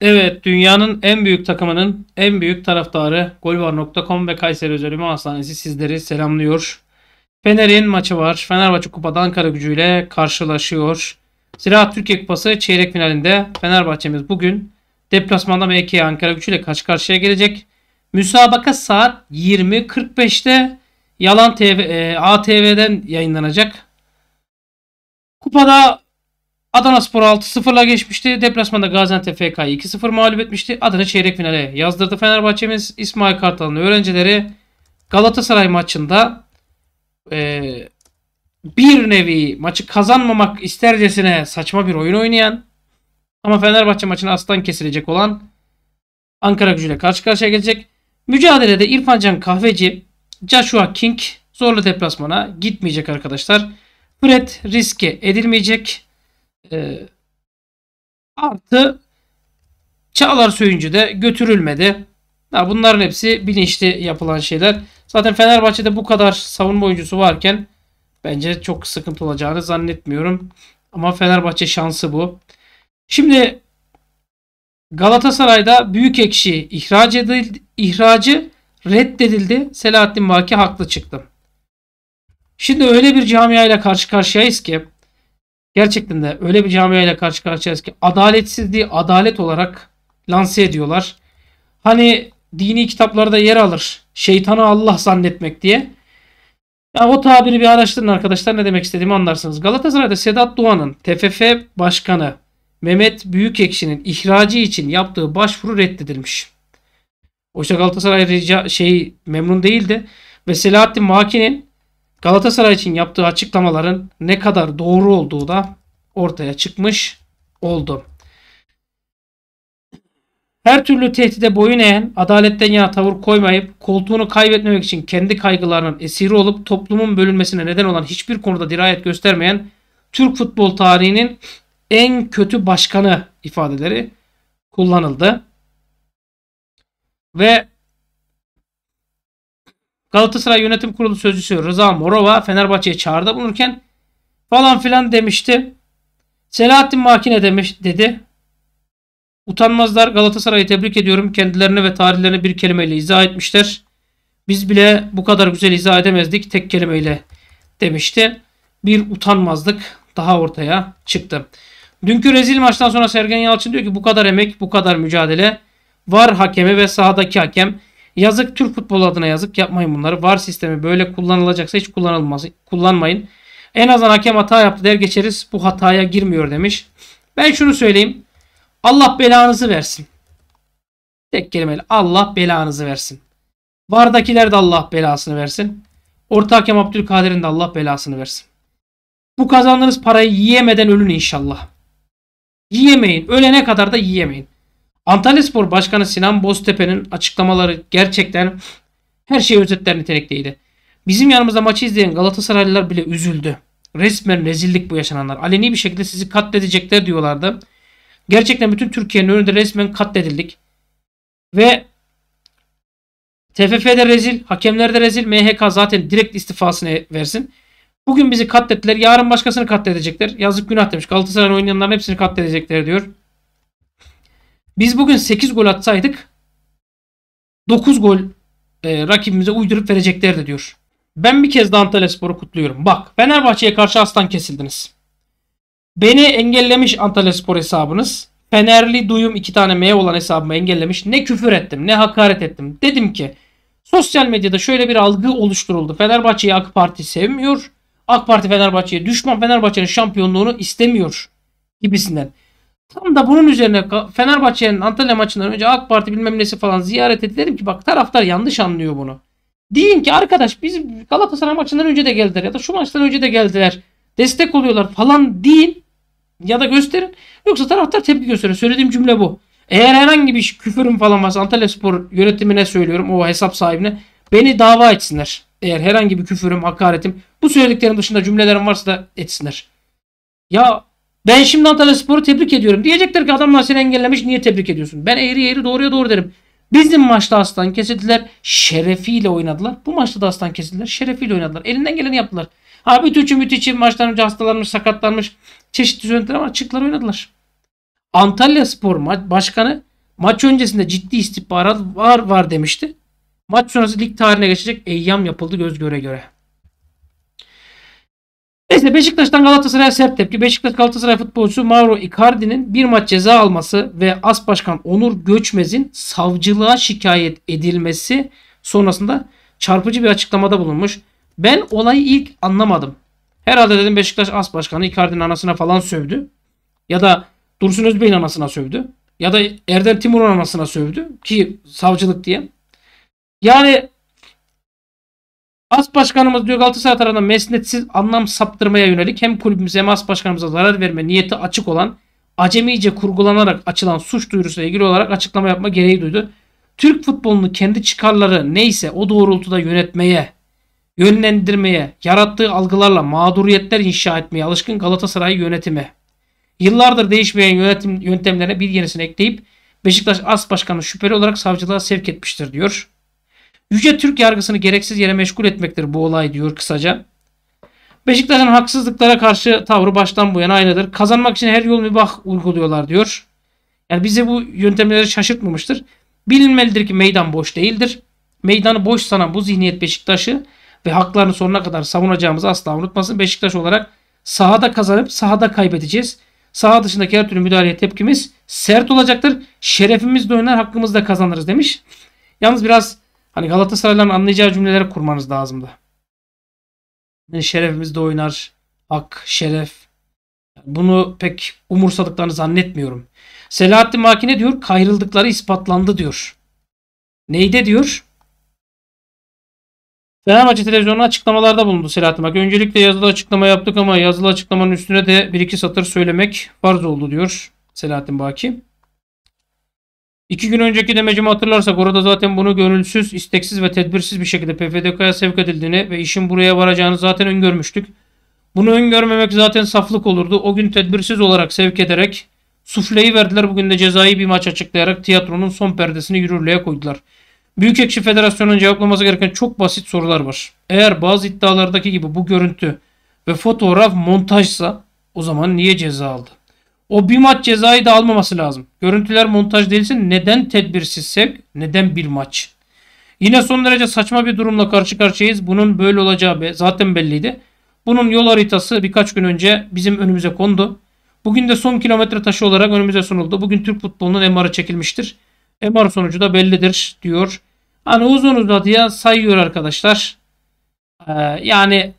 Evet, dünyanın en büyük takımının en büyük taraftarı golvar.com ve Kayseri Özel Ümit Hastanesi sizleri selamlıyor. Fener'in maçı var. Fenerbahçe Kupa'da Ankara gücüyle karşılaşıyor. Ziraat Türkiye Kupası çeyrek finalinde Fenerbahçe'miz bugün deplasmanda MK Ankara gücüyle karşı karşıya gelecek. Müsabaka saat 20.45'te Yalan TV, e, ATV'den yayınlanacak. Kupada Adana Spor 6-0'la geçmişti. Deplasmanda Gaziantep FK'yı 2-0 mağlup etmişti. Adana çeyrek finale yazdırdı Fenerbahçe'miz. İsmail Kartal'ın öğrencileri Galatasaray maçında e, bir nevi maçı kazanmamak istercesine saçma bir oyun oynayan ama Fenerbahçe maçına aslan kesilecek olan Ankara gücüyle karşı karşıya gelecek. Mücadelede İrfancan Kahveci, Joshua King zorlu deplasmana gitmeyecek arkadaşlar. Fred riske edilmeyecek. E, artı Çağlar Söyüncü de götürülmedi. Ha, bunların hepsi bilinçli yapılan şeyler. Zaten Fenerbahçe'de bu kadar savunma oyuncusu varken bence çok sıkıntı olacağını zannetmiyorum. Ama Fenerbahçe şansı bu. Şimdi Galatasaray'da büyük ekşi ihraç edildi, ihracı reddedildi. Selahattin Baki haklı çıktı. Şimdi öyle bir camia karşı karşıyayız ki Gerçekten de öyle bir camiayla karşı karşıyayız ki adaletsizliği adalet olarak lanse ediyorlar. Hani dini kitaplarda yer alır. Şeytanı Allah zannetmek diye. Ya o tabiri bir araştırın arkadaşlar ne demek istediğimi anlarsınız. Galatasaray'da Sedat Doğan'ın TFF Başkanı Mehmet Büyükekşi'nin ihracı için yaptığı başvuru reddedilmiş. Oysa Galatasaray rica, şey memnun değildi ve Selahattin Maki'nin Galatasaray için yaptığı açıklamaların ne kadar doğru olduğu da ortaya çıkmış oldu. Her türlü tehdide boyun eğen, adaletten yana tavır koymayıp koltuğunu kaybetmemek için kendi kaygılarının esiri olup toplumun bölünmesine neden olan hiçbir konuda dirayet göstermeyen Türk futbol tarihinin en kötü başkanı ifadeleri kullanıldı. Ve Galatasaray Yönetim Kurulu Sözcüsü Rıza Morova Fenerbahçe'ye çağrıda bulunurken falan filan demişti. Selahattin Makine demiş dedi. Utanmazlar Galatasaray'ı tebrik ediyorum. Kendilerini ve tarihlerini bir kelimeyle izah etmişler. Biz bile bu kadar güzel izah edemezdik tek kelimeyle demişti. Bir utanmazlık daha ortaya çıktı. Dünkü rezil maçtan sonra Sergen Yalçın diyor ki bu kadar emek, bu kadar mücadele var hakemi ve sahadaki hakem Yazık Türk futbolu adına yazık yapmayın bunları. VAR sistemi böyle kullanılacaksa hiç kullanılmaz, kullanmayın. En azından hakem hata yaptı der geçeriz. Bu hataya girmiyor demiş. Ben şunu söyleyeyim. Allah belanızı versin. Tek kelimeyle Allah belanızı versin. Vardakiler de Allah belasını versin. Orta hakem Abdülkadir'in de Allah belasını versin. Bu kazandığınız parayı yiyemeden ölün inşallah. Yiyemeyin. Ölene kadar da yiyemeyin. Antalya Spor Başkanı Sinan Boztepe'nin açıklamaları gerçekten her şeyi özetler nitelikteydi. Bizim yanımızda maçı izleyen Galatasaraylılar bile üzüldü. Resmen rezillik bu yaşananlar. Aleni bir şekilde sizi katledecekler diyorlardı. Gerçekten bütün Türkiye'nin önünde resmen katledildik. Ve TFF'de rezil, hakemlerde rezil, MHK zaten direkt istifasını versin. Bugün bizi katlettiler, yarın başkasını katledecekler. Yazık günah demiş. Galatasaray'ın oynayanların hepsini katledecekler diyor. Biz bugün 8 gol atsaydık 9 gol e, rakibimize uydurup vereceklerdi diyor. Ben bir kez daha Antalya Spor'u kutluyorum. Bak Fenerbahçe'ye karşı aslan kesildiniz. Beni engellemiş Antalya Spor hesabınız. Fenerli duyum iki tane M olan hesabımı engellemiş. Ne küfür ettim ne hakaret ettim. Dedim ki sosyal medyada şöyle bir algı oluşturuldu. Fenerbahçe'yi AK Parti sevmiyor. AK Parti Fenerbahçe'ye düşman Fenerbahçe'nin şampiyonluğunu istemiyor gibisinden. Tam da bunun üzerine Fenerbahçe'nin Antalya maçından önce AK Parti bilmem nesi falan ziyaret etti. ki bak taraftar yanlış anlıyor bunu. Deyin ki arkadaş biz Galatasaray maçından önce de geldiler ya da şu maçtan önce de geldiler. Destek oluyorlar falan deyin ya da gösterin. Yoksa taraftar tepki gösterir. Söylediğim cümle bu. Eğer herhangi bir küfürüm falan varsa Antalya Spor yönetimine söylüyorum o hesap sahibine. Beni dava etsinler. Eğer herhangi bir küfürüm, hakaretim bu söylediklerim dışında cümlelerim varsa da etsinler. Ya ben şimdi Antalya Spor'u tebrik ediyorum. Diyecekler ki adamlar seni engellemiş niye tebrik ediyorsun? Ben eğri eğri doğruya doğru derim. Bizim maçta aslan kesildiler. Şerefiyle oynadılar. Bu maçta da aslan kesildiler. Şerefiyle oynadılar. Elinden geleni yaptılar. Abi müthiçi müthiçi maçtan önce hastalanmış, sakatlanmış. Çeşitli yöntemler ama çıktılar oynadılar. Antalya Spor maç başkanı maç öncesinde ciddi istihbarat var var demişti. Maç sonrası lig tarihine geçecek eyyam yapıldı göz göre göre. Neyse Beşiktaş'tan Galatasaray'a sert tepki. Beşiktaş Galatasaray futbolcusu Mauro Icardi'nin bir maç ceza alması ve As Başkan Onur Göçmez'in savcılığa şikayet edilmesi sonrasında çarpıcı bir açıklamada bulunmuş. Ben olayı ilk anlamadım. Herhalde dedim Beşiktaş As Başkanı Icardi'nin anasına falan sövdü. Ya da Dursun Özbey'in anasına sövdü. Ya da Erdem Timur'un anasına sövdü ki savcılık diye. Yani As başkanımız diyor Galatasaray tarafından mesnetsiz anlam saptırmaya yönelik hem kulübümüze hem as başkanımıza zarar verme niyeti açık olan acemice kurgulanarak açılan suç duyurusuyla ilgili olarak açıklama yapma gereği duydu. Türk futbolunu kendi çıkarları neyse o doğrultuda yönetmeye, yönlendirmeye, yarattığı algılarla mağduriyetler inşa etmeye alışkın Galatasaray yönetimi. Yıllardır değişmeyen yönetim yöntemlerine bir yenisini ekleyip Beşiktaş As Başkanı şüpheli olarak savcılığa sevk etmiştir diyor. Yüce Türk yargısını gereksiz yere meşgul etmektir bu olay diyor kısaca. Beşiktaş'ın haksızlıklara karşı tavrı baştan bu yana aynıdır. Kazanmak için her yol mübah uyguluyorlar diyor. Yani bize bu yöntemleri şaşırtmamıştır. Bilinmelidir ki meydan boş değildir. Meydanı boş sanan bu zihniyet Beşiktaş'ı ve haklarını sonuna kadar savunacağımızı asla unutmasın. Beşiktaş olarak sahada kazanıp sahada kaybedeceğiz. Saha dışındaki her türlü müdahaleye tepkimiz sert olacaktır. Şerefimizle oynar hakkımızda kazanırız demiş. Yalnız biraz Hani Galatasaraylıların anlayacağı cümleler kurmanız lazımdı. Yani şerefimiz de oynar. Hak, şeref. Bunu pek umursadıklarını zannetmiyorum. Selahattin Makine diyor kayrıldıkları ispatlandı diyor. Neyde diyor? Fenerbahçe televizyonu açıklamalarda bulundu Selahattin Bak. Öncelikle yazılı açıklama yaptık ama yazılı açıklamanın üstüne de bir iki satır söylemek farz oldu diyor Selahattin Baki. İki gün önceki demecimi hatırlarsak orada zaten bunu gönülsüz, isteksiz ve tedbirsiz bir şekilde PFDK'ya sevk edildiğini ve işin buraya varacağını zaten öngörmüştük. Bunu öngörmemek zaten saflık olurdu. O gün tedbirsiz olarak sevk ederek sufleyi verdiler. Bugün de cezai bir maç açıklayarak tiyatronun son perdesini yürürlüğe koydular. Büyük Büyükekşi Federasyonu'nun cevaplaması gereken çok basit sorular var. Eğer bazı iddialardaki gibi bu görüntü ve fotoğraf montajsa o zaman niye ceza aldı? O bir maç cezayı da almaması lazım. Görüntüler montaj değilse neden tedbirsizsek neden bir maç? Yine son derece saçma bir durumla karşı karşıyayız. Bunun böyle olacağı zaten belliydi. Bunun yol haritası birkaç gün önce bizim önümüze kondu. Bugün de son kilometre taşı olarak önümüze sunuldu. Bugün Türk futbolunun MR'ı çekilmiştir. MR sonucu da bellidir diyor. Hani uzun uzadıya sayıyor arkadaşlar. Ee, yani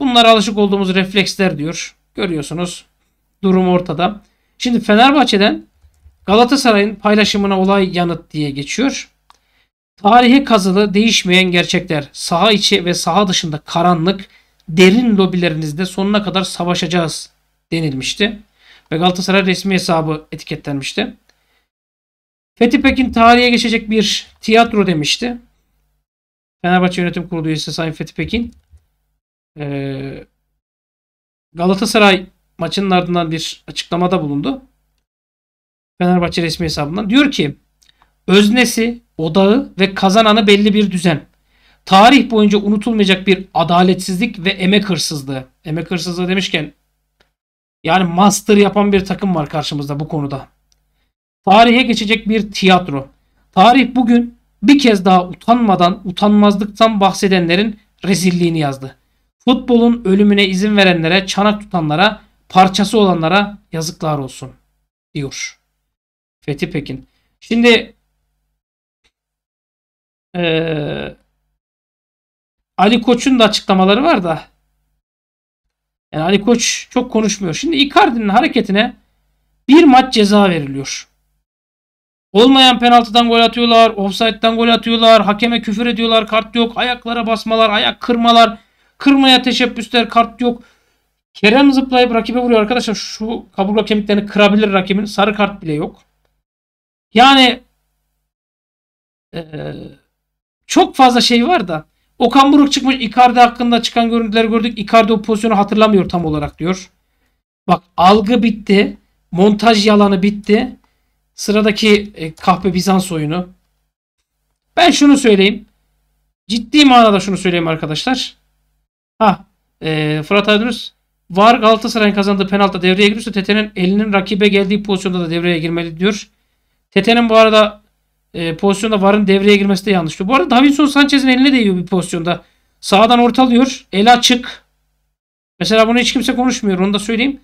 bunlar alışık olduğumuz refleksler diyor. Görüyorsunuz Durum ortada. Şimdi Fenerbahçe'den Galatasaray'ın paylaşımına olay yanıt diye geçiyor. Tarihe kazılı değişmeyen gerçekler, saha içi ve saha dışında karanlık, derin lobilerinizde sonuna kadar savaşacağız denilmişti. Ve Galatasaray resmi hesabı etiketlenmişti. Fethi Pekin tarihe geçecek bir tiyatro demişti. Fenerbahçe Yönetim Kurulu üyesi Sayın Fethi Pekin. Ee, Galatasaray maçın ardından bir açıklamada bulundu. Fenerbahçe resmi hesabından. Diyor ki öznesi, odağı ve kazananı belli bir düzen. Tarih boyunca unutulmayacak bir adaletsizlik ve emek hırsızlığı. Emek hırsızlığı demişken yani master yapan bir takım var karşımızda bu konuda. Tarihe geçecek bir tiyatro. Tarih bugün bir kez daha utanmadan, utanmazlıktan bahsedenlerin rezilliğini yazdı. Futbolun ölümüne izin verenlere, çanak tutanlara, parçası olanlara yazıklar olsun diyor Fethi Pekin. Şimdi ee, Ali Koç'un da açıklamaları var da yani Ali Koç çok konuşmuyor. Şimdi Icardi'nin hareketine bir maç ceza veriliyor. Olmayan penaltıdan gol atıyorlar, offside'dan gol atıyorlar, hakeme küfür ediyorlar, kart yok, ayaklara basmalar, ayak kırmalar, kırmaya teşebbüsler, kart yok. Kerem zıplayıp rakibe vuruyor arkadaşlar. Şu kaburga kemiklerini kırabilir rakibin. Sarı kart bile yok. Yani ee, çok fazla şey var da Okan Buruk çıkmış Icardi hakkında çıkan görüntüleri gördük. Icardi o pozisyonu hatırlamıyor tam olarak diyor. Bak algı bitti. Montaj yalanı bitti. Sıradaki e, kahpe Bizans oyunu. Ben şunu söyleyeyim. Ciddi manada şunu söyleyeyim arkadaşlar. Ha, e, Fırat Aydınus Var Galatasaray'ın kazandığı penaltı devreye girmişti. Tete'nin elinin rakibe geldiği pozisyonda da devreye girmeli diyor. Tete'nin bu arada e, pozisyonda Var'ın devreye girmesi de yanlıştı. Bu arada Davinson Sanchez'in eline değiyor bir pozisyonda. Sağdan ortalıyor. El açık. Mesela bunu hiç kimse konuşmuyor. Onu da söyleyeyim.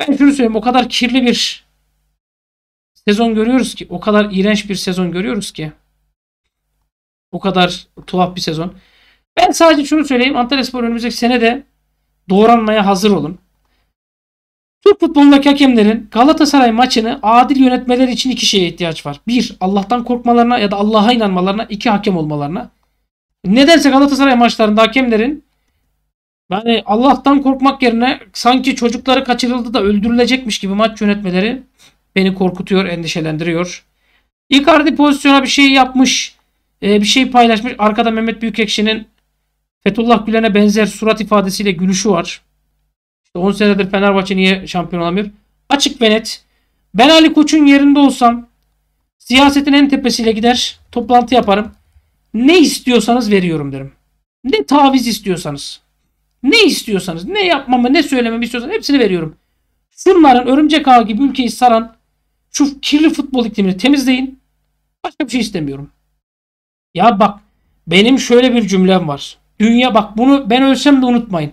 Ben şunu söyleyeyim. O kadar kirli bir sezon görüyoruz ki. O kadar iğrenç bir sezon görüyoruz ki. O kadar tuhaf bir sezon. Ben sadece şunu söyleyeyim. Antalya Spor önümüzdeki sene de doğranmaya hazır olun. Türk futbolundaki hakemlerin Galatasaray maçını adil yönetmeler için iki şeye ihtiyaç var. Bir, Allah'tan korkmalarına ya da Allah'a inanmalarına. iki hakem olmalarına. Nedense Galatasaray maçlarında hakemlerin yani Allah'tan korkmak yerine sanki çocukları kaçırıldı da öldürülecekmiş gibi maç yönetmeleri beni korkutuyor, endişelendiriyor. Icardi pozisyona bir şey yapmış, e, bir şey paylaşmış. Arkada Mehmet Büyükekşi'nin Fethullah Gülen'e benzer surat ifadesiyle gülüşü var. İşte 10 senedir Fenerbahçe niye şampiyon olamıyor? Açık ve net. Ben Ali Koç'un yerinde olsam siyasetin en tepesiyle gider toplantı yaparım. Ne istiyorsanız veriyorum derim. Ne taviz istiyorsanız. Ne istiyorsanız. Ne yapmamı ne söylememi istiyorsanız hepsini veriyorum. Şunların örümcek ağı gibi ülkeyi saran şu kirli futbol iklimini temizleyin. Başka bir şey istemiyorum. Ya bak benim şöyle bir cümlem var. Dünya bak bunu ben ölsem de unutmayın.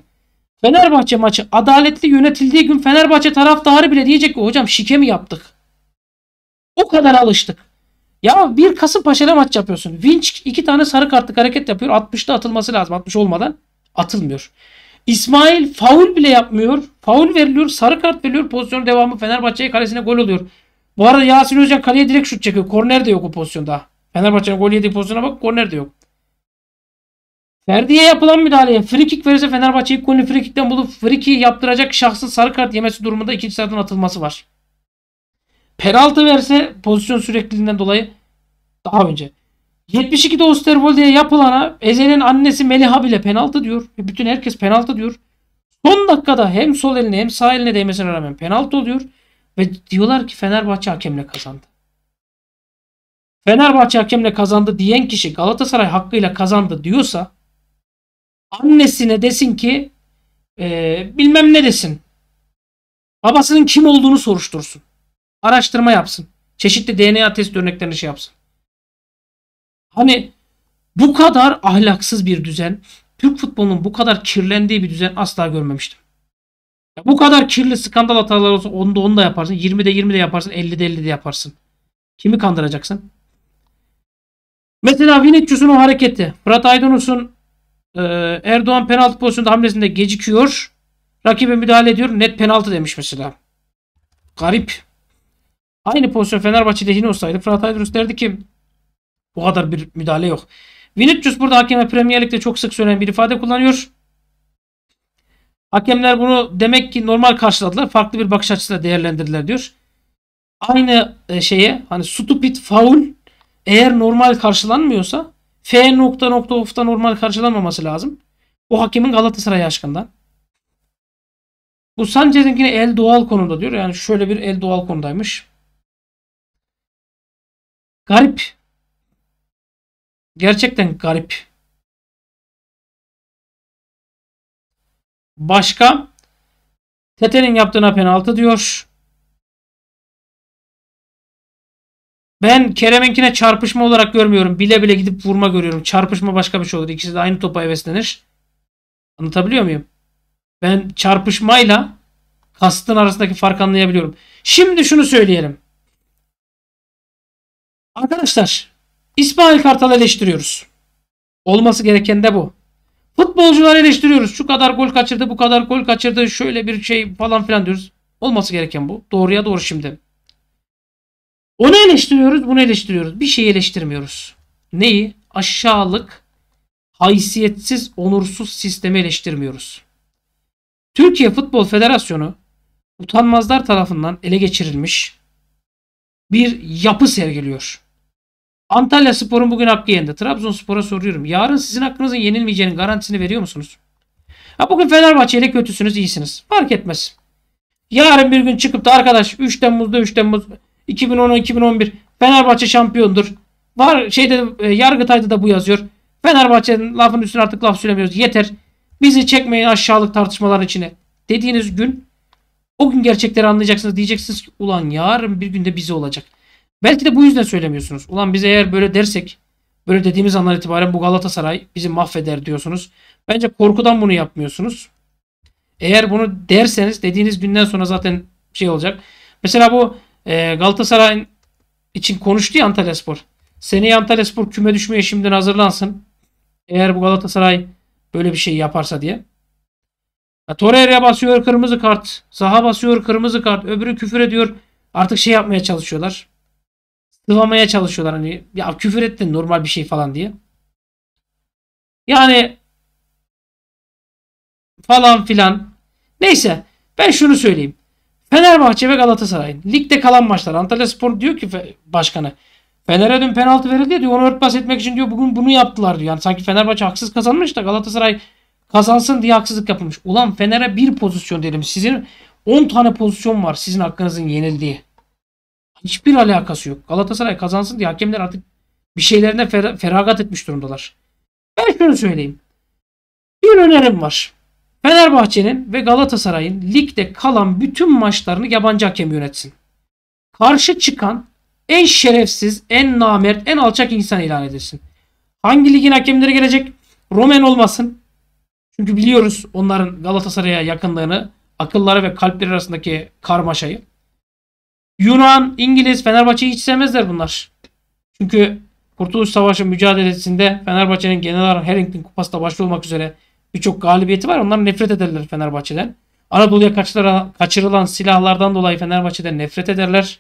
Fenerbahçe maçı adaletli yönetildiği gün Fenerbahçe taraftarı bile diyecek ki hocam şike mi yaptık? O kadar alıştık. Ya bir Kasımpaşa'yla maç yapıyorsun. Vinç iki tane sarı kartlık hareket yapıyor. 60'ta atılması lazım. 60 olmadan atılmıyor. İsmail faul bile yapmıyor. Faul veriliyor. Sarı kart veriliyor. Pozisyon devamı Fenerbahçe'ye kalesine gol oluyor. Bu arada Yasin Özcan kaleye direkt şut çekiyor. Korner de yok o pozisyonda. Fenerbahçe'nin gol yediği pozisyona bak korner de yok. Verdiye yapılan müdahaleye frikik verirse Fenerbahçe ilk golünü frikikten bulup friki yaptıracak şahsın sarı kart yemesi durumunda ikinci sarıdan atılması var. Penaltı verse pozisyon sürekliliğinden dolayı daha önce. 72'de Osterwolde'ye yapılana Ezel'in annesi Meliha bile penaltı diyor. ve Bütün herkes penaltı diyor. Son dakikada hem sol eline hem sağ eline değmesine rağmen penaltı oluyor. Ve diyorlar ki Fenerbahçe hakemle kazandı. Fenerbahçe hakemle kazandı diyen kişi Galatasaray hakkıyla kazandı diyorsa annesine desin ki e, bilmem ne desin. Babasının kim olduğunu soruştursun. Araştırma yapsın. Çeşitli DNA test örneklerini şey yapsın. Hani bu kadar ahlaksız bir düzen, Türk futbolunun bu kadar kirlendiği bir düzen asla görmemiştim. Ya bu kadar kirli skandal hatalar olsa onda onu da yaparsın. 20'de 20'de yaparsın. 50'de 50'de yaparsın. Kimi kandıracaksın? Mesela Vinicius'un o hareketi. Brad Aydınus'un ee, Erdoğan penaltı pozisyonunda hamlesinde gecikiyor. Rakibe müdahale ediyor. Net penaltı demiş mesela. Garip. Aynı pozisyon Fenerbahçe lehine olsaydı Fırat Aydınus derdi ki bu kadar bir müdahale yok. Vinicius burada hakeme Premier Lig'de çok sık söylenen bir ifade kullanıyor. Hakemler bunu demek ki normal karşıladılar. Farklı bir bakış açısıyla değerlendirdiler diyor. Aynı e, şeye hani stupid faul eğer normal karşılanmıyorsa F nokta nokta of'ta normal karşılanmaması lazım. O hakemin Galatasaray aşkından. Bu Sanchez'inkini el doğal konumda diyor. Yani şöyle bir el doğal konumdaymış. Garip. Gerçekten garip. Başka? Tete'nin yaptığına penaltı diyor. Ben Kerem'inkine çarpışma olarak görmüyorum. Bile bile gidip vurma görüyorum. Çarpışma başka bir şey olur. İkisi de aynı topa heveslenir. Anlatabiliyor muyum? Ben çarpışmayla kastın arasındaki farkı anlayabiliyorum. Şimdi şunu söyleyelim. Arkadaşlar İsmail Kartal'ı eleştiriyoruz. Olması gereken de bu. futbolcular eleştiriyoruz. Şu kadar gol kaçırdı, bu kadar gol kaçırdı, şöyle bir şey falan filan diyoruz. Olması gereken bu. Doğruya doğru şimdi. Onu eleştiriyoruz, bunu eleştiriyoruz. Bir şeyi eleştirmiyoruz. Neyi? Aşağılık, haysiyetsiz, onursuz sistemi eleştirmiyoruz. Türkiye Futbol Federasyonu utanmazlar tarafından ele geçirilmiş bir yapı sergiliyor. Antalya Spor'un bugün hakkı yerinde. Trabzonspor'a soruyorum. Yarın sizin hakkınızın yenilmeyeceğinin garantisini veriyor musunuz? Ha bugün Fenerbahçe ile kötüsünüz, iyisiniz. Fark etmez. Yarın bir gün çıkıp da arkadaş 3 Temmuz'da 3 Temmuz 2010-2011 Fenerbahçe şampiyondur. Var şeyde e, Yargıtay'da da bu yazıyor. Fenerbahçe'nin lafının üstüne artık laf söylemiyoruz. Yeter. Bizi çekmeyin aşağılık tartışmalar içine. Dediğiniz gün o gün gerçekleri anlayacaksınız. Diyeceksiniz ki ulan yarın bir günde bizi olacak. Belki de bu yüzden söylemiyorsunuz. Ulan biz eğer böyle dersek böyle dediğimiz andan itibaren bu Galatasaray bizi mahveder diyorsunuz. Bence korkudan bunu yapmıyorsunuz. Eğer bunu derseniz dediğiniz günden sonra zaten şey olacak. Mesela bu e, Galatasaray için konuştu ya Antalya Spor. Seneye Antalya Spor küme düşmeye şimdiden hazırlansın. Eğer bu Galatasaray böyle bir şey yaparsa diye. Ya, Torreira basıyor kırmızı kart. Saha basıyor kırmızı kart. Öbürü küfür ediyor. Artık şey yapmaya çalışıyorlar. Sıvamaya çalışıyorlar. Hani ya küfür ettin normal bir şey falan diye. Yani falan filan. Neyse ben şunu söyleyeyim. Fenerbahçe ve Galatasaray. Ligde kalan maçlar. Antalya Spor diyor ki başkanı. Fener'e dün penaltı verildi diyor. Onu örtbas etmek için diyor bugün bunu yaptılar diyor. Yani sanki Fenerbahçe haksız kazanmış da Galatasaray kazansın diye haksızlık yapılmış. Ulan Fener'e bir pozisyon dedim. Sizin 10 tane pozisyon var sizin hakkınızın yenildiği. Hiçbir alakası yok. Galatasaray kazansın diye hakemler artık bir şeylerine feragat etmiş durumdalar. Ben şunu söyleyeyim. Bir önerim var. Fenerbahçe'nin ve Galatasaray'ın ligde kalan bütün maçlarını yabancı hakem yönetsin. Karşı çıkan en şerefsiz, en namert, en alçak insan ilan edilsin. Hangi ligin hakemleri gelecek? Roman olmasın. Çünkü biliyoruz onların Galatasaray'a yakınlığını, akılları ve kalpleri arasındaki karmaşayı. Yunan, İngiliz, Fenerbahçe'yi hiç sevmezler bunlar. Çünkü Kurtuluş Savaşı mücadelesinde Fenerbahçe'nin General Harrington kupası da başta olmak üzere Birçok galibiyeti var. Onlar nefret ederler Fenerbahçe'den. Anadolu'ya kaçırılan silahlardan dolayı Fenerbahçe'den nefret ederler.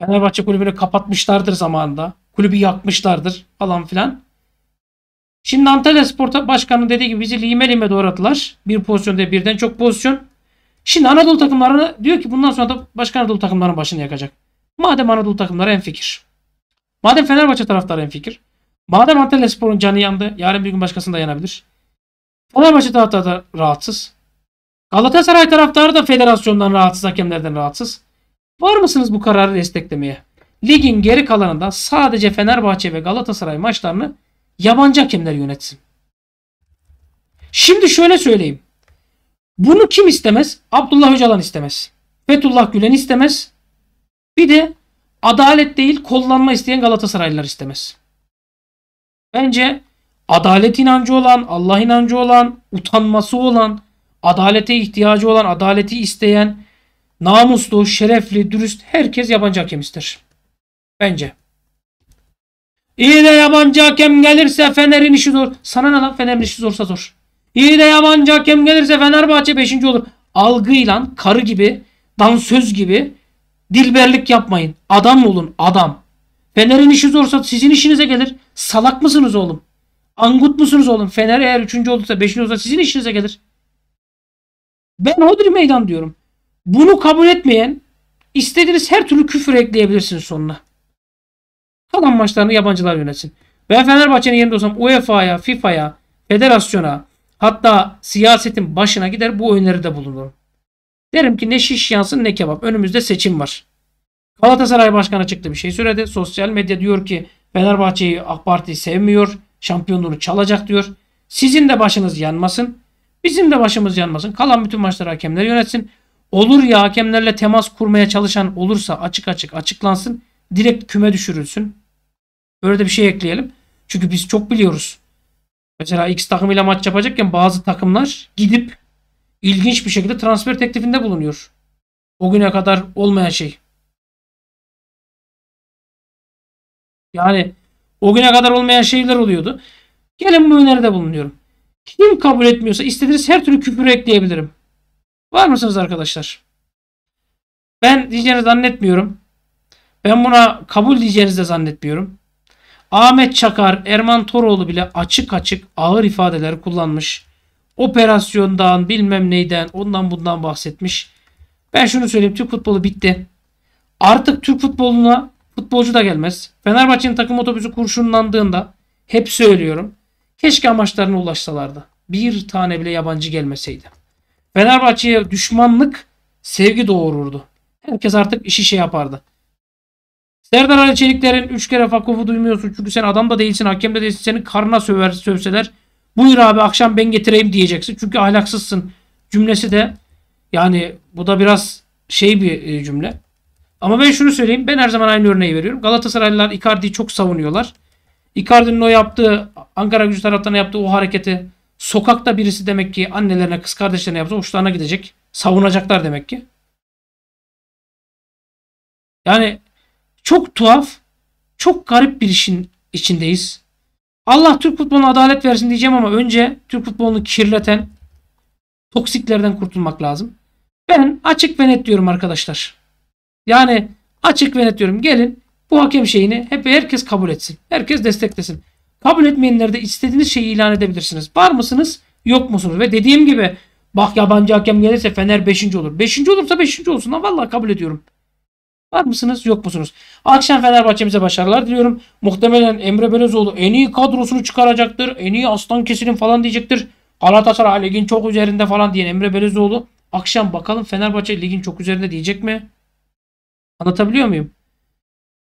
Fenerbahçe kulübünü kapatmışlardır zamanında. Kulübü yakmışlardır falan filan. Şimdi Antalya Spor Başkanı dediği gibi bizi lime lime doğradılar. Bir pozisyonda birden çok pozisyon. Şimdi Anadolu takımlarına diyor ki bundan sonra da başkan Anadolu takımlarının başını yakacak. Madem Anadolu takımları en fikir. Madem Fenerbahçe taraftarı en fikir. Madem Antalya Spor'un canı yandı. Yarın bir gün başkasını da yanabilir. Fenerbahçe taraftarı da rahatsız. Galatasaray taraftarı da federasyondan rahatsız, hakemlerden rahatsız. Var mısınız bu kararı desteklemeye? Ligin geri kalanında sadece Fenerbahçe ve Galatasaray maçlarını yabancı hakemler yönetsin. Şimdi şöyle söyleyeyim. Bunu kim istemez? Abdullah Öcalan istemez. Fethullah Gülen istemez. Bir de adalet değil kollanma isteyen Galatasaraylılar istemez. Bence adalet inancı olan, Allah inancı olan, utanması olan, adalete ihtiyacı olan, adaleti isteyen, namuslu, şerefli, dürüst herkes yabancı hakem ister. Bence. İyi de yabancı hakem gelirse Fener'in işi zor. Sana ne lan Fener'in işi zorsa zor. İyi de yabancı hakem gelirse Fenerbahçe 5. olur. Algıyla karı gibi, dansöz gibi dilberlik yapmayın. Adam olun adam. Fener'in işi zorsa sizin işinize gelir. Salak mısınız oğlum? Angut musunuz oğlum? Fener eğer 3. olursa 5. olursa sizin işinize gelir. Ben Hodri meydan diyorum. Bunu kabul etmeyen istediğiniz her türlü küfür ekleyebilirsiniz sonuna. Kalan maçlarını yabancılar yönetsin. Ben Fenerbahçe'nin yerinde olsam UEFA'ya, FIFA'ya, federasyona hatta siyasetin başına gider bu öneride bulunurum. Derim ki ne şiş yansın ne kebap. Önümüzde seçim var. Galatasaray Başkanı çıktı bir şey söyledi. Sosyal medya diyor ki Fenerbahçe'yi AK Parti sevmiyor şampiyonluğunu çalacak diyor. Sizin de başınız yanmasın. Bizim de başımız yanmasın. Kalan bütün maçları hakemler yönetsin. Olur ya hakemlerle temas kurmaya çalışan olursa açık açık açıklansın. Direkt küme düşürülsün. Böyle de bir şey ekleyelim. Çünkü biz çok biliyoruz. Mesela X takımıyla maç yapacakken bazı takımlar gidip ilginç bir şekilde transfer teklifinde bulunuyor. O güne kadar olmayan şey. Yani o güne kadar olmayan şeyler oluyordu. Gelin bu öneride bulunuyorum. Kim kabul etmiyorsa istediğiniz her türlü küfür ekleyebilirim. Var mısınız arkadaşlar? Ben diyeceğini zannetmiyorum. Ben buna kabul diyeceğinizi de zannetmiyorum. Ahmet Çakar, Erman Toroğlu bile açık açık ağır ifadeler kullanmış. Operasyondan, bilmem neyden, ondan bundan bahsetmiş. Ben şunu söyleyeyim, Türk futbolu bitti. Artık Türk futboluna Futbolcu da gelmez. Fenerbahçe'nin takım otobüsü kurşunlandığında hep söylüyorum. Keşke amaçlarına ulaşsalardı. Bir tane bile yabancı gelmeseydi. Fenerbahçe'ye düşmanlık sevgi doğururdu. Herkes artık işi şey yapardı. Serdar Ali Çelikler'in 3 kere Fakov'u duymuyorsun. Çünkü sen adam da değilsin, hakem de değilsin. Senin karına söver, sövseler buyur abi akşam ben getireyim diyeceksin. Çünkü ahlaksızsın cümlesi de yani bu da biraz şey bir e, cümle. Ama ben şunu söyleyeyim. Ben her zaman aynı örneği veriyorum. Galatasaraylılar Icardi'yi çok savunuyorlar. Icardi'nin o yaptığı Ankara gücü taraftan yaptığı o hareketi sokakta birisi demek ki annelerine kız kardeşlerine yapsa hoşlarına gidecek. Savunacaklar demek ki. Yani çok tuhaf, çok garip bir işin içindeyiz. Allah Türk futboluna adalet versin diyeceğim ama önce Türk futbolunu kirleten toksiklerden kurtulmak lazım. Ben açık ve net diyorum arkadaşlar. Yani açık ve net diyorum gelin bu hakem şeyini hep herkes kabul etsin. Herkes desteklesin. Kabul etmeyenler de istediğiniz şeyi ilan edebilirsiniz. Var mısınız yok musunuz? Ve dediğim gibi bak yabancı hakem gelirse Fener 5. olur. 5. olursa 5. olsun lan vallahi kabul ediyorum. Var mısınız yok musunuz? Akşam Fenerbahçe'mize başarılar diliyorum. Muhtemelen Emre Belözoğlu en iyi kadrosunu çıkaracaktır. En iyi aslan kesilin falan diyecektir. Galatasaray ligin çok üzerinde falan diyen Emre Belözoğlu akşam bakalım Fenerbahçe ligin çok üzerinde diyecek mi? Anlatabiliyor muyum?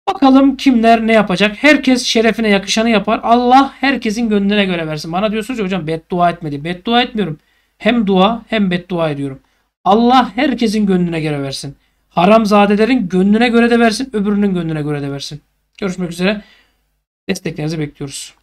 Bakalım kimler ne yapacak? Herkes şerefine yakışanı yapar. Allah herkesin gönlüne göre versin. Bana diyorsunuz ki hocam beddua etmedi. Beddua etmiyorum. Hem dua hem beddua ediyorum. Allah herkesin gönlüne göre versin. Haramzadelerin gönlüne göre de versin. Öbürünün gönlüne göre de versin. Görüşmek üzere. Desteklerinizi bekliyoruz.